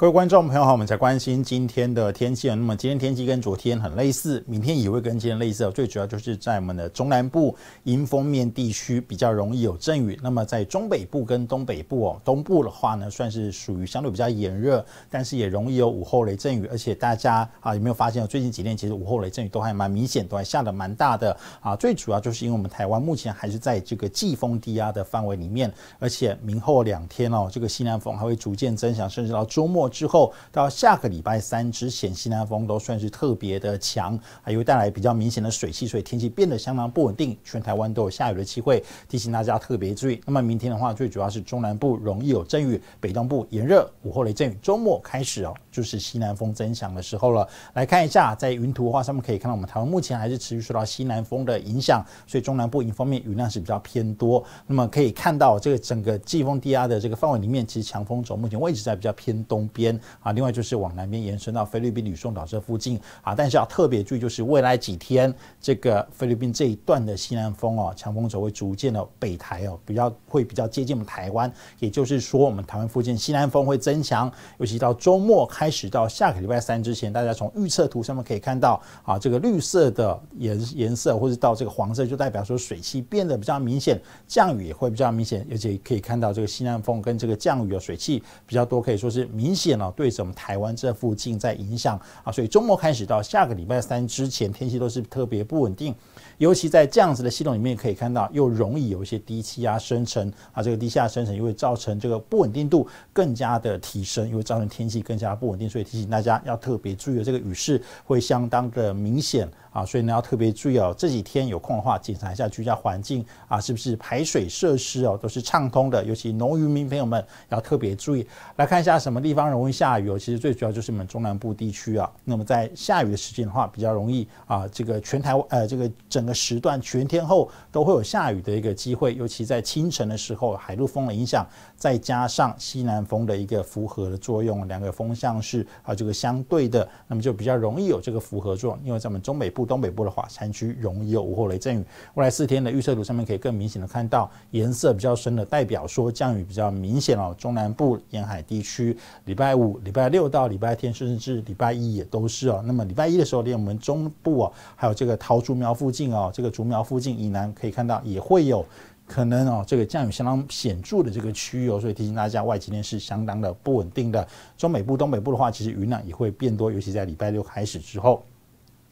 各位观众朋友好，我们才关心今天的天气啊。那么今天天气跟昨天很类似，明天也会跟今天类似。最主要就是在我们的中南部，迎风面地区比较容易有阵雨。那么在中北部跟东北部哦，东部的话呢，算是属于相对比较炎热，但是也容易有午后雷阵雨。而且大家啊，有没有发现？最近几天其实午后雷阵雨都还蛮明显，都还下的蛮大的啊。最主要就是因为我们台湾目前还是在这个季风低压的范围里面，而且明后两天哦，这个西南风还会逐渐增强，甚至到周末。之后到下个礼拜三之前，西南风都算是特别的强，还有带来比较明显的水汽，所以天气变得相当不稳定，全台湾都有下雨的机会。提醒大家特别注意。那么明天的话，最主要是中南部容易有阵雨，北东部炎热，午后雷阵雨。周末开始哦，就是西南风增强的时候了。来看一下，在云图的话上面，可以看到我们台湾目前还是持续受到西南风的影响，所以中南部一方面雨量是比较偏多。那么可以看到，这个整个季风低压的这个范围里面，其实强风轴目前位置在比较偏东。边啊，另外就是往南边延伸到菲律宾吕宋岛这附近啊，但是要特别注意，就是未来几天这个菲律宾这一段的西南风哦，强风轴会逐渐的北台哦，比较会比较接近我们台湾，也就是说我们台湾附近西南风会增强，尤其到周末开始到下个礼拜三之前，大家从预测图上面可以看到啊，这个绿色的颜颜色，或者到这个黄色，就代表说水汽变得比较明显，降雨也会比较明显，而且可以看到这个西南风跟这个降雨的水汽比较多，可以说是明显。电脑对着我们台湾这附近在影响啊，所以周末开始到下个礼拜三之前，天气都是特别不稳定。尤其在这样子的系统里面，可以看到又容易有一些低气压生成啊，这个低气压生成，又会造成这个不稳定度更加的提升，因为造成天气更加不稳定，所以提醒大家要特别注意，这个雨势会相当的明显啊，所以呢要特别注意哦。这几天有空的话，检查一下居家环境啊，是不是排水设施哦都是畅通的，尤其农渔民朋友们要特别注意。来看一下什么地方。容易下雨哦，其实最主要就是我们中南部地区啊。那么在下雨的时间的话，比较容易啊，这个全台呃，这个整个时段全天候都会有下雨的一个机会，尤其在清晨的时候，海陆风的影响，再加上西南风的一个符合的作用，两个风向是啊这个相对的，那么就比较容易有这个符合作用。因为在我们中北部、东北部的话，山区容易有午后雷阵雨。未来四天的预测图上面可以更明显的看到，颜色比较深的代表说降雨比较明显哦，中南部沿海地区礼拜。礼拜五、礼拜六到礼拜天，甚至礼拜一也都是哦。那么礼拜一的时候，连我们中部哦，还有这个桃竹苗附近哦，这个竹苗附近以南，可以看到也会有可能哦，这个降雨相当显著的这个区域哦。所以提醒大家，外今天是相当的不稳定的。中北部、东北部的话，其实雨量也会变多，尤其在礼拜六开始之后。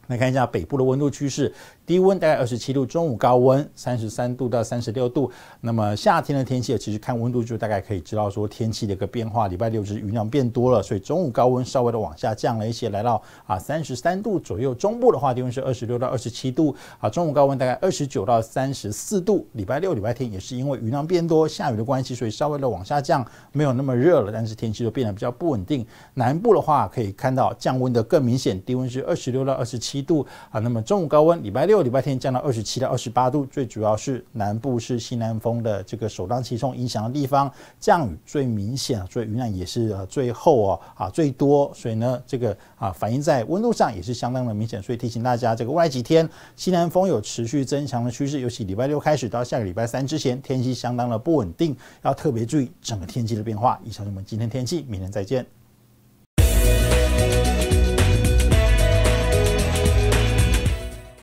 来看一下北部的温度趋势，低温大概二十七度，中午高温三十三度到三十六度。那么夏天的天气，其实看温度就大概可以知道说天气的一个变化。礼拜六是云量变多了，所以中午高温稍微的往下降了一些，来到啊三十三度左右。中部的话，低温是二十六到二十七度，啊中午高温大概二十九到三十四度。礼拜六、礼拜天也是因为云量变多、下雨的关系，所以稍微的往下降，没有那么热了，但是天气就变得比较不稳定。南部的话，可以看到降温的更明显，低温是二十六到二十七。一度啊，那么中午高温，礼拜六、礼拜天降到二十七到二十八度，最主要是南部是西南风的这个首当其冲影响的地方，降雨最明显啊，所以云南也是最后哦，啊最多，所以呢，这个啊反映在温度上也是相当的明显，所以提醒大家，这个未来几天西南风有持续增强的趋势，尤其礼拜六开始到下个礼拜三之前，天气相当的不稳定，要特别注意整个天气的变化。以上是我们今天天气，明天再见。